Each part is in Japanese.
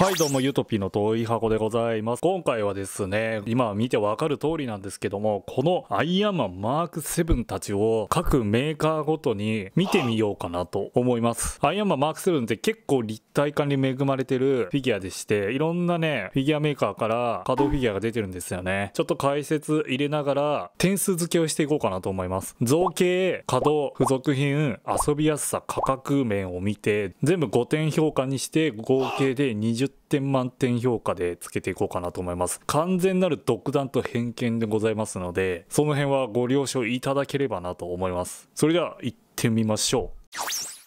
はいどうも、ゆとぴの遠い箱でございます。今回はですね、今見てわかる通りなんですけども、このアイアンマンマーク7たちを各メーカーごとに見てみようかなと思います。アイアンマンマーク7って結構立体感に恵まれてるフィギュアでして、いろんなね、フィギュアメーカーから稼働フィギュアが出てるんですよね。ちょっと解説入れながら点数付けをしていこうかなと思います。造形、稼働、付属品、遊びやすさ、価格面を見て、全部5点評価にして合計で20 10点満点評価でつけていこうかなと思います完全なる独断と偏見でございますのでその辺はご了承いただければなと思いますそれでは行ってみましょう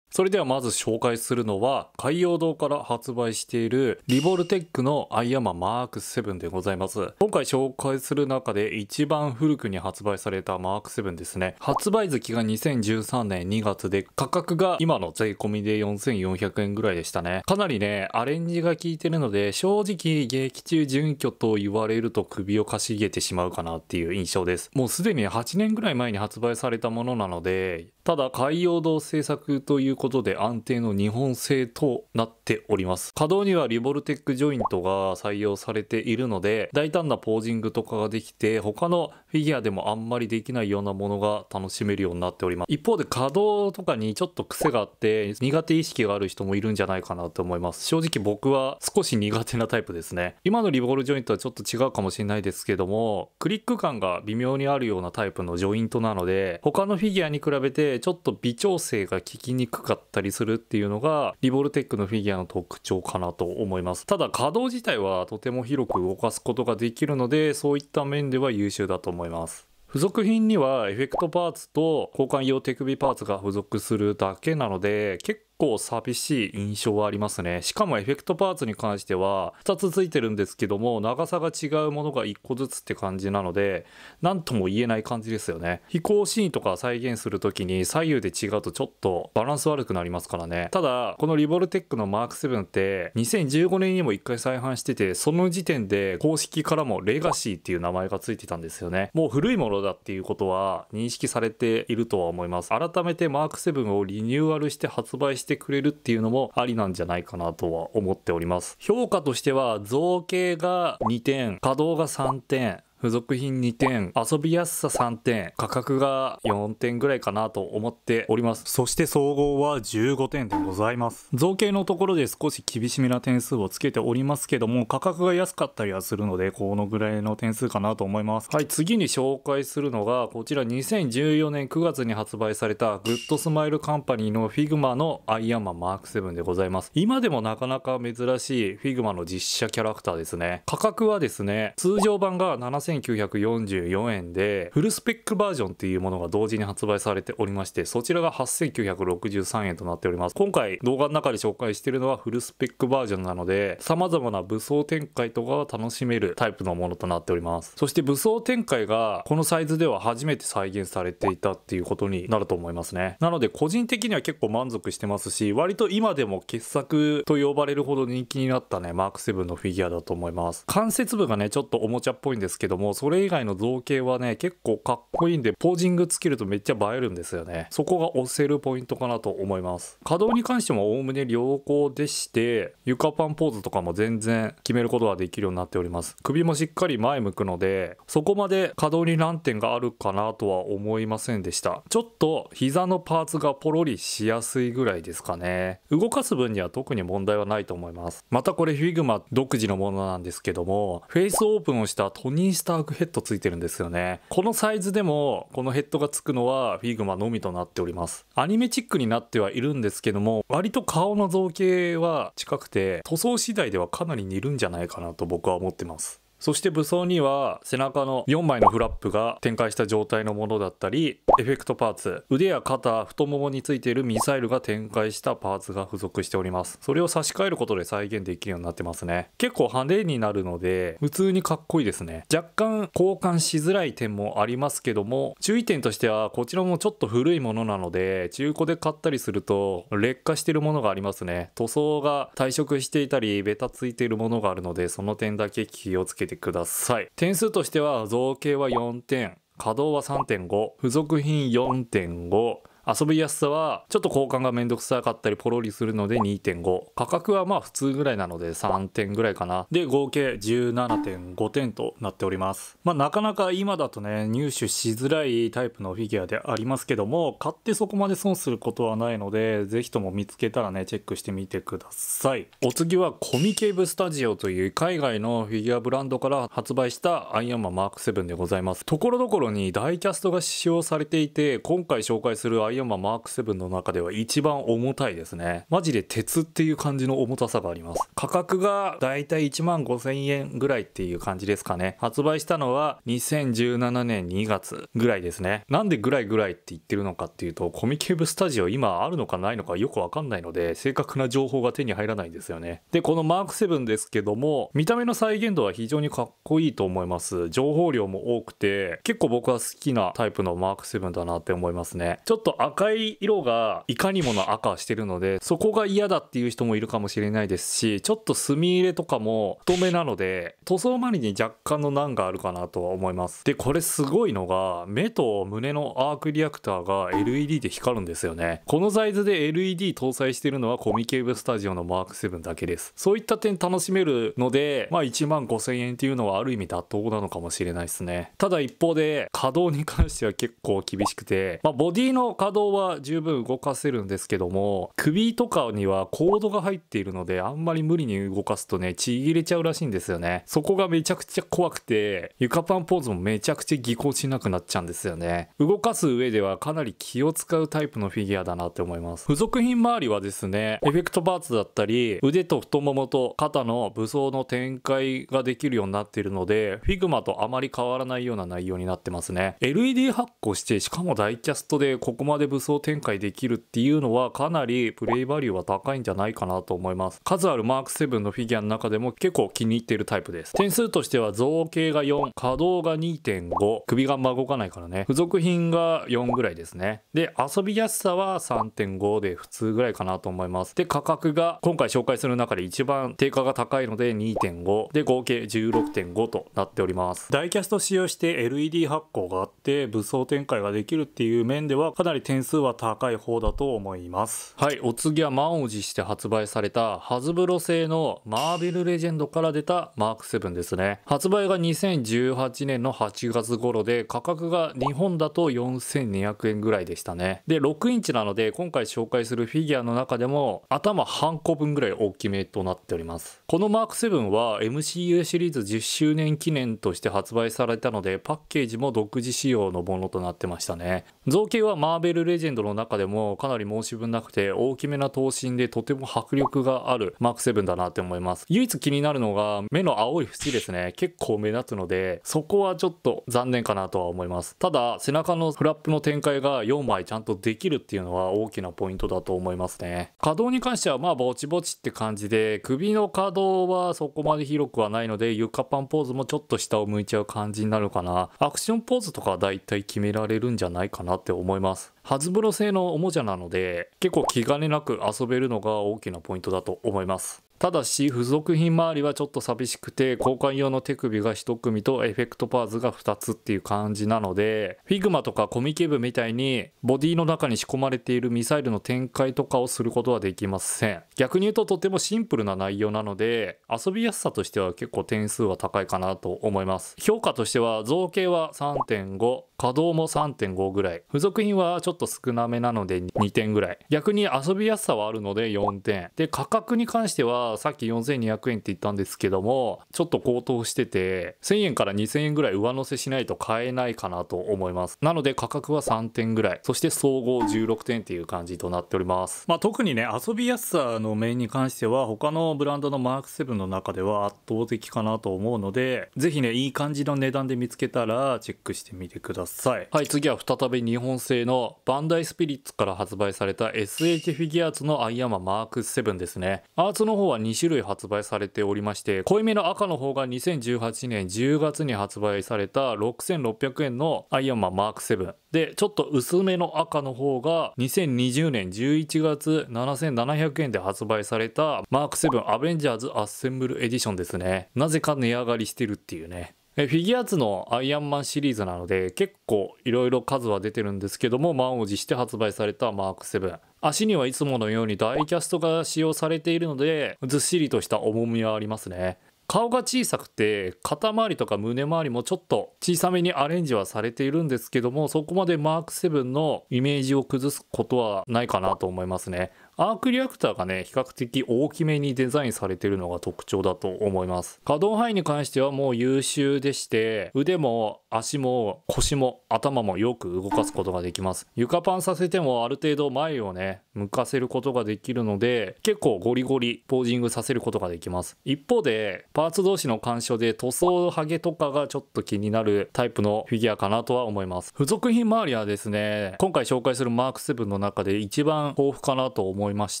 それではまず紹介するのは、海洋堂から発売している、リボルテックのアイアママーク7でございます。今回紹介する中で一番古くに発売されたマーク7ですね。発売月が2013年2月で、価格が今の税込みで4400円ぐらいでしたね。かなりね、アレンジが効いてるので、正直、劇中準拠と言われると首をかしげてしまうかなっていう印象です。もうすでに8年ぐらい前に発売されたものなので、ただ海洋堂政策ということで安定の日本製となっております可動にはリボルテックジョイントが採用されているので大胆なポージングとかができて他のフィギュアでもあんまりできないようなものが楽しめるようになっております一方で可動とかにちょっと癖があって苦手意識がある人もいるんじゃないかなと思います正直僕は少し苦手なタイプですね今のリボルジョイントはちょっと違うかもしれないですけどもクリック感が微妙にあるようなタイプのジョイントなので他のフィギュアに比べてちょっと微調整が効きにくかったりするっていうのがリボルテックのフィギュアの特徴かなと思います。ただ可動自体はとても広く動かすことができるので、そういった面では優秀だと思います。付属品にはエフェクトパーツと交換用手首パーツが付属するだけなので結構寂しい印象はありますねしかもエフェクトパーツに関しては2つ付いてるんですけども長さが違うものが1個ずつって感じなので何とも言えない感じですよね飛行シーンとか再現する時に左右で違うとちょっとバランス悪くなりますからねただこのリボルテックのマーク7って2015年にも1回再販しててその時点で公式からもレガシーっていう名前が付いてたんですよねもう古いものだっていうことは認識されているとは思います改めてマーク7をリニューアルして発売してしてくれるっていうのもありなんじゃないかなとは思っております評価としては造形が2点稼働が3点付属品2点、遊びやすさ3点、価格が4点ぐらいかなと思っております。そして総合は15点でございます。造形のところで少し厳しめな点数をつけておりますけども、価格が安かったりはするので、このぐらいの点数かなと思います。はい、次に紹介するのが、こちら2014年9月に発売された、グッドスマイルカンパニーの Figma のアイアンマンマーク7でございます。今でもなかなか珍しい Figma の実写キャラクターですね。価格はですね、通常版が7 8 9 4 4円で、フルスペックバージョンっていうものが同時に発売されておりまして、そちらが8963円となっております。今回動画の中で紹介しているのはフルスペックバージョンなので、様々な武装展開とかが楽しめるタイプのものとなっております。そして武装展開がこのサイズでは初めて再現されていたっていうことになると思いますね。なので個人的には結構満足してますし、割と今でも傑作と呼ばれるほど人気になったね、マーク7のフィギュアだと思います。関節部がね、ちょっとおもちゃっぽいんですけども、それ以外の造形はね、結構かっこいいんで、ポージングつけるとめっちゃ映えるんですよね。そこが押せるポイントかなと思います。稼働に関してもおおむね良好でして、床パンポーズとかも全然決めることができるようになっております。首もしっかり前向くので、そこまで稼働に難点があるかなとは思いませんでした。ちょっと膝のパーツがポロリしやすいぐらいですかね。動かす分には特に問題はないと思います。またこれ Figma 独自のものなんですけども、フェイスオープンをしたトニースタークヘッドついてるんですよねこのサイズでもこのヘッドがつくのはフィグマのみとなっておりますアニメチックになってはいるんですけども割と顔の造形は近くて塗装次第ではかなり似るんじゃないかなと僕は思ってますそして武装には背中の4枚のフラップが展開した状態のものだったりエフェクトパーツ腕や肩太ももについているミサイルが展開したパーツが付属しておりますそれを差し替えることで再現できるようになってますね結構派手になるので普通にかっこいいですね若干交換しづらい点もありますけども注意点としてはこちらもちょっと古いものなので中古で買ったりすると劣化してるものがありますね塗装が退色していたりベタついているものがあるのでその点だけ気をつけててください点数としては造形は4点稼働は3.5付属品4.5遊びやすさはちょっと交換がめんどくさかったりポロリするので2.5価格はまあ普通ぐらいなので3点ぐらいかなで合計17.5点となっておりますまあなかなか今だとね入手しづらいタイプのフィギュアでありますけども買ってそこまで損することはないので是非とも見つけたらねチェックしてみてくださいお次はコミケーブスタジオという海外のフィギュアブランドから発売したアイアンマンマーク7でございますところどころにダイキャストが使用されていて今回紹介するアイ4番マーク7の中では一番重たいですね。マジで鉄っていう感じの重たさがあります。価格がだいたい1万5000円ぐらいっていう感じですかね。発売したのは2017年2月ぐらいですね。なんでぐらいぐらいって言ってるのかっていうと、コミケーブスタジオ今あるのかないのかよくわかんないので、正確な情報が手に入らないんですよね。で、このマーク7ですけども、見た目の再現度は非常にかっこいいと思います。情報量も多くて、結構僕は好きなタイプのマーク7だなって思いますね。ちょっと赤い色がいかにもの赤してるので、そこが嫌だっていう人もいるかもしれないですし、ちょっと墨入れとかも太めなので、塗装周りに若干の難があるかなとは思います。で、これすごいのが、目と胸のアークリアクターが LED で光るんですよね。このサイズで LED 搭載してるのはコミケーブスタジオのマーク7だけです。そういった点楽しめるので、まあ1万5000円っていうのはある意味妥当なのかもしれないですね。ただ一方で、稼働に関しては結構厳しくて、まあボディの稼稼は十分動かせるんですけども首とかにはコードが入っているのであんまり無理に動かすとねちぎれちゃうらしいんですよねそこがめちゃくちゃ怖くて床パンポーズもめちゃくちゃぎこちなくなっちゃうんですよね動かす上ではかなり気を使うタイプのフィギュアだなって思います付属品周りはですねエフェクトパーツだったり腕と太ももと肩の武装の展開ができるようになっているので Figma とあまり変わらないような内容になってますね LED 発光してしかもダイキャストでここまでで武装展開できるっていうのはかなりプレイバリューは高いんじゃないかなと思います数あるマーク7のフィギュアの中でも結構気に入っているタイプです点数としては造形が4可動が2.5首が動かないからね付属品が4ぐらいですねで遊びやすさは3.5で普通ぐらいかなと思いますで価格が今回紹介する中で一番定価が高いので2.5で合計16.5となっておりますダイキャスト使用して LED 発光があって武装展開ができるっていう面ではかなり点数は高い方だと思いますはいお次は満を持して発売されたハズブロ製のマーベルレジェンドから出たマーク7ですね発売が2018年の8月頃で価格が日本だと4200円ぐらいでしたねで6インチなので今回紹介するフィギュアの中でも頭半個分ぐらい大きめとなっておりますこのマーク7は MCU シリーズ10周年記念として発売されたのでパッケージも独自仕様のものとなってましたね造形はマーベルルレジェンドの中でもかなり申し分なくて大きめな頭身でとても迫力があるマーク7だなって思います唯一気になるのが目の青い縁ですね結構目立つのでそこはちょっと残念かなとは思いますただ背中のフラップの展開が4枚ちゃんとできるっていうのは大きなポイントだと思いますね可動に関してはまあぼちぼちって感じで首の可動はそこまで広くはないので床パンポーズもちょっと下を向いちゃう感じになるかなアクションポーズとかだいたい決められるんじゃないかなって思いますハズブロ製のおもちゃなので結構気兼ねなく遊べるのが大きなポイントだと思いますただし付属品周りはちょっと寂しくて交換用の手首が1組とエフェクトパーツが2つっていう感じなので Figma とかコミケ部みたいにボディの中に仕込まれているミサイルの展開とかをすることはできません逆に言うととてもシンプルな内容なので遊びやすさとしては結構点数は高いかなと思います評価としては造形は3.5稼働も3.5ぐらい。付属品はちょっと少なめなので2点ぐらい。逆に遊びやすさはあるので4点。で、価格に関してはさっき4200円って言ったんですけども、ちょっと高騰してて、1000円から2000円ぐらい上乗せしないと買えないかなと思います。なので価格は3点ぐらい。そして総合16点っていう感じとなっております。まあ特にね、遊びやすさの面に関しては他のブランドのマーク7の中では圧倒的かなと思うので、ぜひね、いい感じの値段で見つけたらチェックしてみてください。さいはい次は再び日本製のバンダイスピリッツから発売された SH フィギュアーツのアイアンマンマーク7ですねアーツの方は2種類発売されておりまして濃いめの赤の方が2018年10月に発売された6600円のアイアンマンマーク7でちょっと薄めの赤の方が2020年11月7700円で発売されたマーク7アベンジャーズアッセンブルエディションですねなぜか値上がりしてるっていうねえフィギュアーツのアイアンマンシリーズなので結構いろいろ数は出てるんですけども満を持して発売されたマーク7足にはいつものようにダイキャストが使用されているのでずっしりとした重みはありますね顔が小さくて肩周りとか胸周りもちょっと小さめにアレンジはされているんですけどもそこまでマーク7のイメージを崩すことはないかなと思いますねアークリアクターがね、比較的大きめにデザインされてるのが特徴だと思います。可動範囲に関してはもう優秀でして、腕も足も腰も頭もよく動かすことができます。床パンさせてもある程度前をね、向かせることができるので、結構ゴリゴリポージングさせることができます。一方で、パーツ同士の干渉で塗装ハゲとかがちょっと気になるタイプのフィギュアかなとは思います。付属品周りはですね、今回紹介するマーク7の中で一番豊富かなと思います。思いまし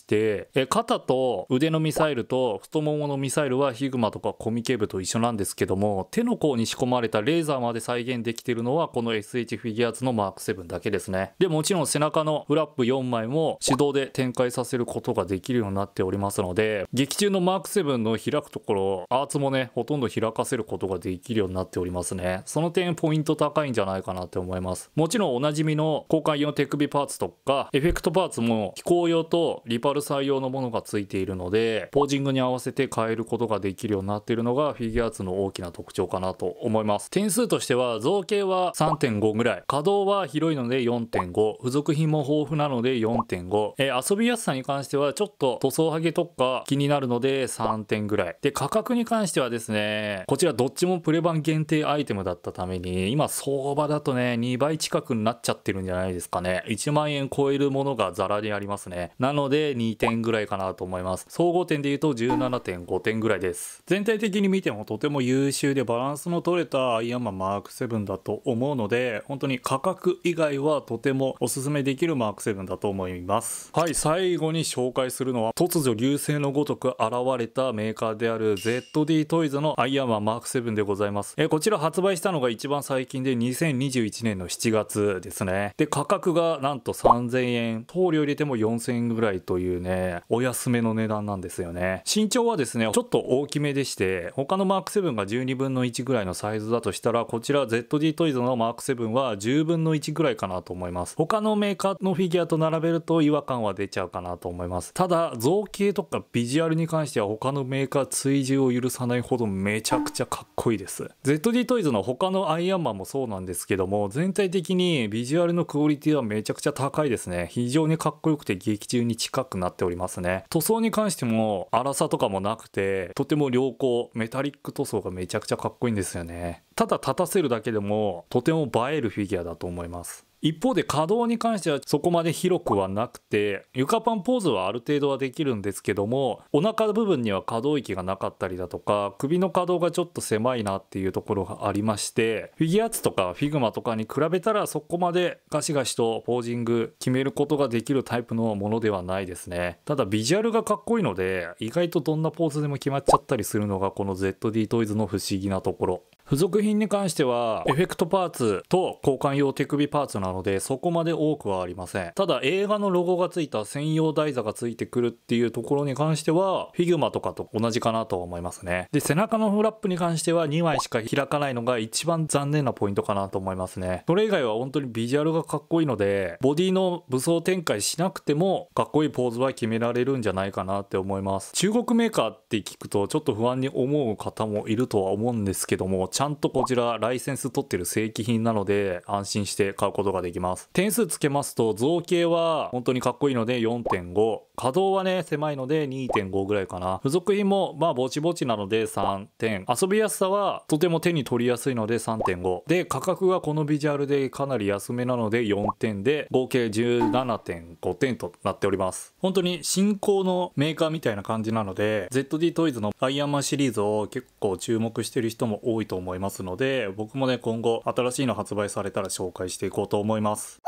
て、え肩と腕のミサイルと太もものミサイルはヒグマとかコミケ部と一緒なんですけども、手の甲に仕込まれたレーザーまで再現できているのはこの SH フィギュアーズのマーク7だけですね。で、もちろん背中のフラップ4枚も手動で展開させることができるようになっておりますので、劇中のマーク7の開くところ、アーツもね、ほとんど開かせることができるようになっておりますね。その点ポイント高いんじゃないかなって思います。もちろんおなじみの交換用手首パーツとか、エフェクトパーツも飛行用とリパル採用のものが付いているので、ポージングに合わせて変えることができるようになっているのがフィギュアーツの大きな特徴かなと思います。点数としては造形は3.5ぐらい、可動は広いので4.5、付属品も豊富なので4.5、えー、遊びやすさに関してはちょっと塗装剥げとか気になるので3点ぐらい。で、価格に関してはですね、こちらどっちもプレ版限定アイテムだったために、今相場だとね、2倍近くになっちゃってるんじゃないですかね。1万円超えるものがザラにありますね。なのので2点ぐらいかなと思います総合点で言うと17.5点ぐらいです全体的に見てもとても優秀でバランスの取れたアイアンマンマーク7だと思うので本当に価格以外はとてもおすすめできるマーク7だと思いますはい最後に紹介するのは突如流星のごとく現れたメーカーである ZD トイズのアイアンマンマーク7でございますえこちら発売したのが一番最近で2021年の7月ですねで価格がなんと3000円送料入れても4000円ぐらいらいというね、お安めの値段なんですよね。身長はですね、ちょっと大きめでして、他の Mark7 が12分の1ぐらいのサイズだとしたら、こちら ZD トイズの Mark7 は10分の1ぐらいかなと思います。他のメーカーのフィギュアと並べると違和感は出ちゃうかなと思います。ただ、造形とかビジュアルに関しては他のメーカー追従を許さないほどめちゃくちゃかっこいいです。ZD トイズの他のアイアンマンもそうなんですけども、全体的にビジュアルのクオリティはめちゃくちゃ高いですね。非常にかっこよくて劇中に近くなっておりますね塗装に関しても粗さとかもなくてとても良好メタリック塗装がめちゃくちゃかっこいいんですよねただ立たせるだけでもとても映えるフィギュアだと思います一方で可動に関してはそこまで広くはなくて床パンポーズはある程度はできるんですけどもお腹部分には可動域がなかったりだとか首の可動がちょっと狭いなっていうところがありましてフィギュアーツとかフィグマとかに比べたらそこまでガシガシとポージング決めることができるタイプのものではないですねただビジュアルがかっこいいので意外とどんなポーズでも決まっちゃったりするのがこの ZD トイズの不思議なところ付属品に関してはエフェクトパーツと交換用手首パーツのなので、そこまで多くはありません。ただ、映画のロゴがついた専用台座がついてくるっていうところに関しては、フィギュマとかと同じかなと思いますね。で、背中のフラップに関しては2枚しか開かないのが一番残念なポイントかなと思いますね。それ以外は本当にビジュアルがかっこいいので、ボディの武装展開しなくても、かっこいいポーズは決められるんじゃないかなって思います。中国メーカーって聞くと、ちょっと不安に思う方もいるとは思うんですけども、ちゃんとこちらライセンス取ってる正規品なので、安心して買うことがができます点数つけますと造形は本当にかっこいいので4.5可動はね狭いので2.5ぐらいかな付属品もまあぼちぼちなので3点遊びやすさはとても手に取りやすいので3.5で価格がこのビジュアルでかなり安めなので4点で合計17.5点となっております本当に新興のメーカーみたいな感じなので ZD トイズのアイアンマンシリーズを結構注目してる人も多いと思いますので僕もね今後新しいの発売されたら紹介していこうと思います思います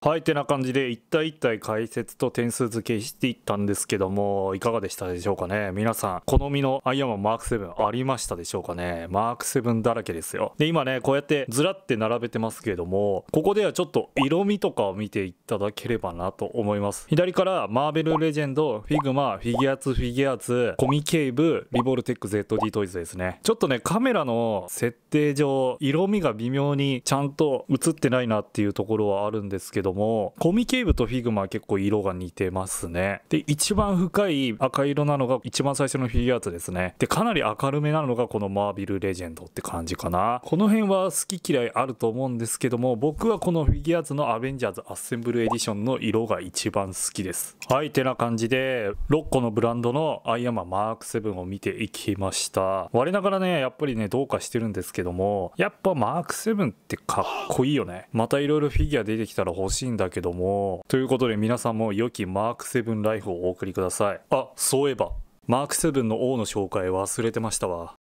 はいてな感じで一体一体解説と点数付けしていったんですけどもいかがでしたでしょうかね皆さん好みのアイアンマンマーク7ありましたでしょうかねマーク7だらけですよで今ねこうやってずらって並べてますけれどもここではちょっと色味とかを見ていただければなと思います左からマーベルレジェンドフィグマフィギュアツフィギュアツコミケーブリボルテック ZD トイズですねちょっとねカメラの設定上色味が微妙にちゃんと映ってないなっていうところはあるんですけどども、コミケーブとフィグマは結構色が似てますね。で、一番深い赤色なのが一番最初のフィギュアーツですね。で、かなり明るめなのがこのマービルレジェンドって感じかな。この辺は好き嫌いあると思うんですけども、僕はこのフィギュアーツのアベンジャーズアッセンブルエディションの色が一番好きです。はい、てな感じで、6個のブランドのアイアンマンマーク7を見ていきました。我ながらね、やっぱりね、どうかしてるんですけども、やっぱマーク7ってかっこいいよね。またいろいろフィギュア出てきたら欲しいしいんだけども。ということで皆さんも良きマーク7ライフをお送りください。あ、そういえば、マーク7の王の紹介忘れてましたわ。